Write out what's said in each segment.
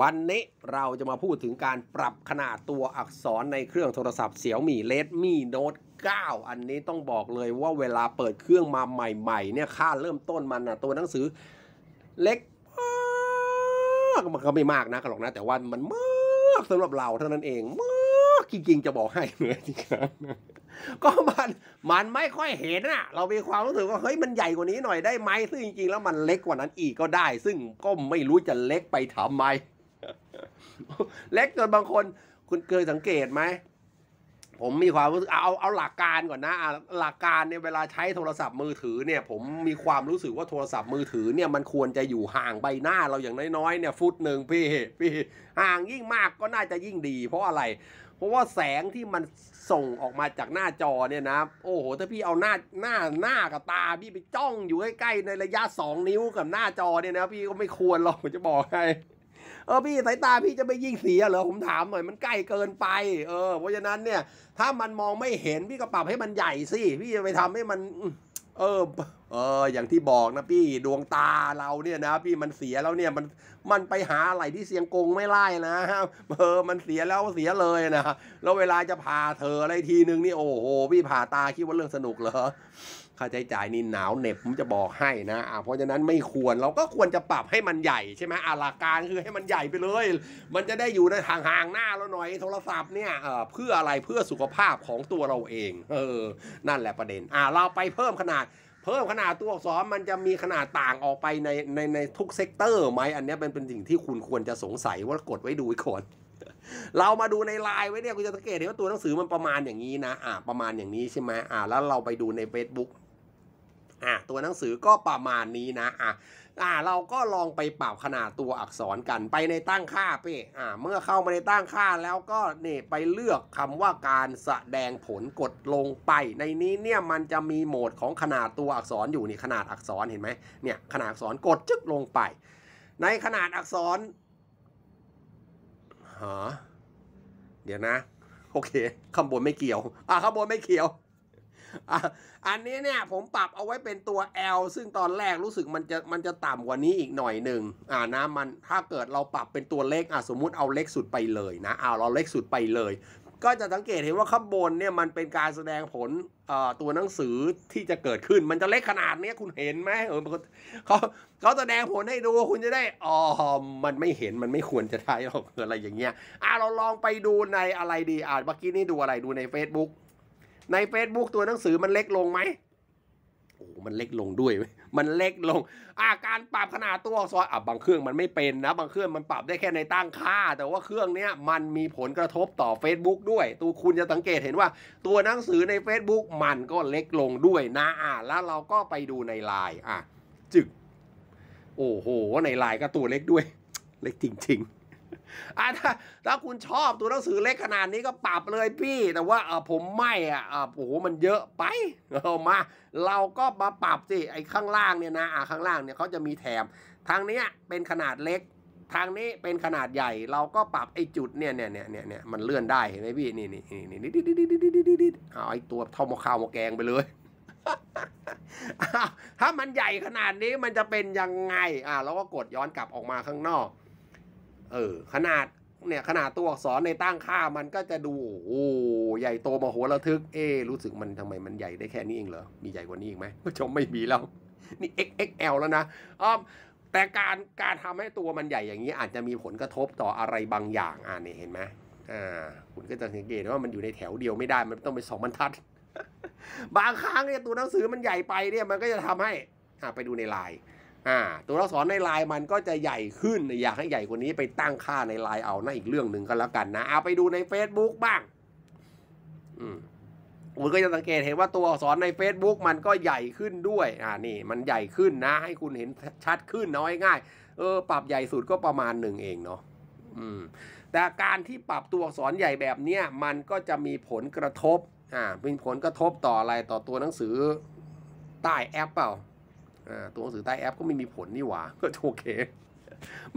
วันนี้เราจะมาพูดถึงการปรับขนาดตัวอักษรในเครื่องโทรศัพท์เสี่ยวมี่เลดมี่โน้ต9อันนี้ต้องบอกเลยว่าเวลาเปิดเครื่องมาใหม่ ๆ เนี่ยค่าเริ่มต้นมันนะตัวหนังสือเล็กมากมันก็ไม่มากนะหรอกนะ แต่ว่ามันมากสำหรับเราเท่านั้นเองมากจริงๆจะบอกให้เหมือนที่ครับ ก็มันมันไม่ค่อยเห็นอะเรามีความรู้สึกว่า เฮ้ย มันใหญ่กว่านี้หน่อยได้ไหมซึ่งจริง ๆแล้วมันเล็กกว่านั้นอีกก็ได้ ซึ่งก็ไม่รู้จะเล็กไปทำไม เล็กจนบางคน คุณเคยสังเกตไหมผมมีความรู้สึกเอาเอาหลักการก่อนนะหลักการเนี่ยเวลาใช้โทรศัพท์มือถือเนี่ย ผมมีความรู้สึกว่าโทรศัพท์มือถือเนี่ยมันควรจะอยู่ห่างใบหน้าเราอย่างน้อยๆเนี่ยฟุตหนึ่งพี่พี่ห่างยิ่งมากก็น่าจะยิ่งดี เพราะอะไร เพราะว่าแสงที่มันส่งออกมาจากหน้าจอเนี่ยนะโอ้โหถ้าพี่เอาหน้าหน้าหน้ากับตาพี่ไปจ้องอยู่ใกล้ๆในระยะ 2 นิ้วกับหน้าจอเนี่ยนะพี่ก็ไม่ควรหรอกผมจะบอกให้เออ พี่สายตาพี่จะไม่ยิ่งเสียเหรอ ผมถามหน่อย มันใกล้เกินไป เออ เพราะฉะนั้นเนี่ย ถ้ามันมองไม่เห็นพี่ก็ปรับให้มันใหญ่สิ พี่จะไปทำให้มันเออเอออย่างที่บอกนะพี่ดวงตาเราเนี่ยนะพี่มันเสียแล้วเนี่ยมันมันไปหาอะไรที่เสียงกงไม่ไล่นะเออมันเสียแล้วเสียเลยนะแล้วเวลาจะพาเธออะไรทีนึงนี่โอ้โหพี่ผ่าตาคิดว่าเรื่องสนุกเหรอค่าใช้จ่ายนี่หนาวเหน็บผมจะบอกให้นะอ่าเพราะฉะนั้นไม่ควรเราก็ควรจะปรับให้มันใหญ่ ใช่ไหมอาลาการคือให้มันใหญ่ไปเลย มันจะได้อยู่ในทางห่างหน้าเราหน่อย โทรศัพท์เนี่ยเออเพื่ออะไรเพื่อสุขภาพของตัวเราเองเออ นั่นแหละประเด็น อ่าเราไปเพิ่มขนาดเพิ่มขนาดตัวอักษรมันจะมีขนาดต่างออกไปในในในทุกเซกเตอร์ไหมอันนี้เป็นเป็นสิ่งที่คุณควรจะสงสัยว่ากดไว้ดูก่อน เรามาดูในไลน์ไว้เนี่ยคุณจะสังเกตเห็นว่าตัวหนังสือมันประมาณอย่างนี้นะอ่าประมาณอย่างนี้ใช่ไหมอ่าแล้วเราไปดูใน Facebook ่ะตัวหนังสือก็ประมาณนี้นะ อ่ะอ่าเราก็ลองไปปรับขนาดตัวอักษรกันไปในตั้งค่าพี่อ่า เมื่อเข้ามาในตั้งค่าแล้วก็นี่ไปเลือกคำว่าการแสดงผลกดลงไป ในนี้เนี่ยมันจะมีโหมดของขนาดตัวอักษรอยู่นี่ขนาดอักษรเห็นไหมเนี่ย ขนาดอักษรกดจึ๊กลงไป ในขนาดอักษรฮะเดี๋ยวนะ โอเคข้างบนไม่เกี่ยวอ่าข้างบนไม่เกี่ยวอันนี้เนี่ยผมปรับเอาไว้เป็นตัว L ซึ่งตอนแรกรู้สึกมันจะมันจะต่ำกว่านี้อีกหน่อยหนึ่งอ่านะมันถ้าเกิดเราปรับเป็นตัวเล็กอ่ะ สมมุติเอาเล็กสุดไปเลยนะ เอาเราเล็กสุดไปเลย ก็จะสังเกตเห็นว่าข้างบนเนี่ยมันเป็นการแสดงผลตัวหนังสือที่จะเกิดขึ้นมันจะเล็กขนาดนี้คุณเห็นไหมเออเขาเขาแสดงผลให้ดูคุณจะได้อ๋อมันไม่เห็นมันไม่ควรจะใช้หรอกอะไรอย่างเงี้ย อ่ะเราลองไปดูในอะไรดีอ่านเมื่อกี้นี่ดูอะไรดูใน Facebook ใน Facebook ตัวหนังสือมันเล็กลงไหม โอ้ มันเล็กลงด้วย มันเล็กลงอาการปรับขนาดตัวอักษรอ่ะบางเครื่องมันไม่เป็นนะ บางเครื่องมันปรับได้แค่ในตั้งค่า แต่ว่าเครื่องเนี้ยมันมีผลกระทบต่อ Facebook ด้วย ตัวคุณจะสังเกตเห็นว่า ตัวหนังสือใน Facebook มันก็เล็กลงด้วย นะอ่ะแล้วเราก็ไปดูในไลน์อ่ะจึกโอ้โห ในไลน์ก็ตัวเล็กด้วย เล็กจริง ๆอ่ะถ้าถ้าคุณชอบตัวหนังสือเล็กขนาดนี้ก็ปรับเลยพี่ แต่ว่าเออผมไม่อ่ะ โอ้โห มันเยอะไปเอามา เราก็มาปรับสิ ไอ้ข้างล่างเนี่ยนะอ่ะข้างล่างเนี่ยเขาจะมีแถม ทางนี้เป็นขนาดเล็ก ทางนี้เป็นขนาดใหญ่ เราก็ปรับไอ้จุดเนี่ยเนี่ยเนี่ยเนี่ยเนี่ยมันเลื่อนได้เห็นไหมพี่ นี่นี่นี่นี่นี่นี่นี่นี่นี่นี่เอาไอ้ตัวเท่ามะข้าวมะแกงไปเลย ถ้ามันใหญ่ขนาดนี้มันจะเป็นยังไง อ่าเราก็กดย้อนกลับออกมาข้างนอกเออขนาดเนี่ยขนาดตัวอักษรในตั้งค่ามันก็จะดูโอ้ใหญ่โตมโหระทึกเอ๊รู้สึกมันทำไมมันใหญ่ได้แค่นี้เองเหรอมีใหญ่กว่านี้อีกไหมจมไม่มีแล้วนี่ XXL แล้วนะอ๋อแต่การการทำให้ตัวมันใหญ่อย่างนี้อาจจะมีผลกระทบต่ออะไรบางอย่างอ่านี่เห็นไหมอ่าคุณก็จะสังเกตว่ามันอยู่ในแถวเดียวไม่ได้มันต้องเป็นสองบรรทัดบางครั้งเนี่ยตัวหนังสือมันใหญ่ไปเนี่ยมันก็จะทำให้อ่าไปดูในไลน์อ่าตัวอักษรในลายมันก็จะใหญ่ขึ้นอยากให้ใหญ่กว่านี้ไปตั้งค่าในลายเอานะอีกเรื่องหนึ่งก็แล้วกันนะเอาไปดูใน Facebook บ้างอืมคุณก็จะสังเกตเห็นว่าตัวอักษรใน Facebook มันก็ใหญ่ขึ้นด้วยอ่านี่มันใหญ่ขึ้นนะ ให้คุณเห็นชัดขึ้นน้อยง่ายเออปรับใหญ่สุดก็ประมาณหนึ่งเองเนาะอืมแต่การที่ปรับตัวอักษรใหญ่แบบเนี้ยมันก็จะมีผลกระทบอ่าเป็นผลกระทบต่ออะไรต่อตัวหนังสือใต้แอปเปล่าตัวหนังสือใต้แอปก็ไม่มีผลนี่หว่าก็โอเค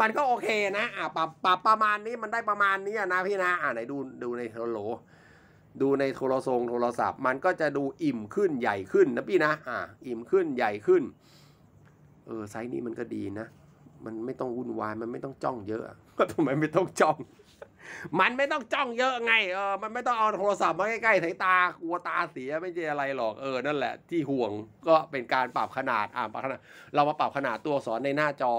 มันก็โอเคนะอ่าปรับปรับประมาณนี้มันได้ประมาณนี้นะพี่นะอ่าไหนดูดูในโทรโหลดูในโทรทรงโทรศัพท์มันก็จะดูอิ่มขึ้นใหญ่ขึ้นนะพี่นะอ่าอิ่มขึ้นใหญ่ขึ้น เออไซส์นี้มันก็ดีนะ มันไม่ต้องวุ่นวายมันไม่ต้องจ้องเยอะ ก็ทำไมไม่ต้องจ้องมันไม่ต้องจ้องเยอะไง เออ มันไม่ต้องเอาโทรศัพท์มาใกล้ๆสายตา กลัวตาเสียไม่เจออะไรหรอกเออ นั่นแหละที่ห่วงก็เป็นการปรับขนาดอ่าปรับขนาด เรามาปรับขนาดตัวสอนในหน้าจอ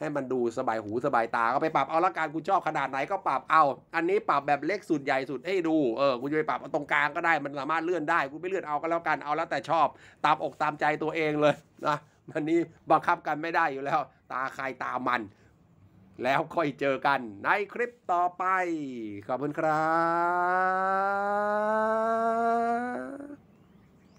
ให้มันดูสบายหูสบายตาก็ไปปรับเอาละกันคุณชอบขนาดไหนก็ปรับเอา อันนี้ปรับแบบเล็กสุดใหญ่สุดให้ดูเออคุณจะไปปรับตรงกลางก็ได้มันสามารถเลื่อนได้คุณไม่เลื่อนเอาก็แล้วกัน เอาแล้วแต่ชอบตามอกตามใจตัวเองเลยนะมันนี้บังคับกันไม่ได้อยู่แล้ว ตาใครตามันแล้วค่อยเจอกันในคลิปต่อไป ขอบคุณครับ